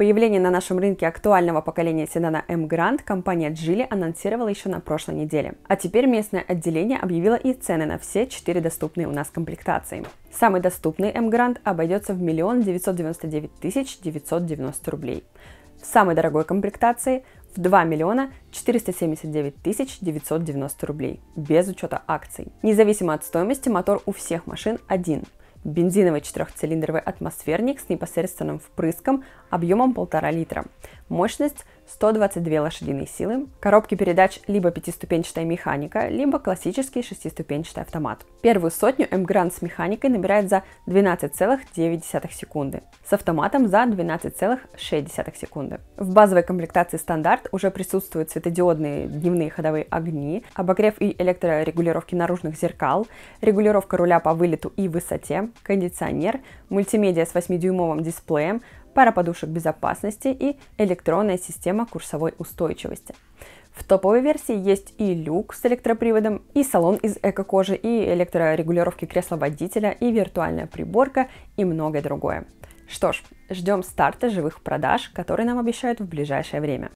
Появление на нашем рынке актуального поколения седана M Grand компания Geely анонсировала еще на прошлой неделе. А теперь местное отделение объявило и цены на все четыре доступные у нас комплектации. Самый доступный M Grand обойдется в 1 999 990 рублей. В самой дорогой комплектации в 2 миллиона 479 990 рублей, без учета акций. Независимо от стоимости, мотор у всех машин один, бензиновый четырехцилиндровый атмосферник с непосредственным впрыском объемом 1,5 литра. Мощность 122 лошадиные силы. Коробки передач либо пятиступенчатая механика, либо классический шестиступенчатый автомат. Первую сотню m грант с механикой набирает за 12,9 секунды, с автоматом за 12,6 секунды. В базовой комплектации стандарт уже присутствуют светодиодные дневные ходовые огни, обогрев и электрорегулировки наружных зеркал, регулировка руля по вылету и высоте, кондиционер, мультимедиа с 8-дюймовым дисплеем, пара подушек безопасности и электронная система курсовой устойчивости. В топовой версии есть и люк с электроприводом, и салон из эко-кожи, и электрорегулировки кресла водителя, и виртуальная приборка, и многое другое. Что ж, ждем старта живых продаж, которые нам обещают в ближайшее время.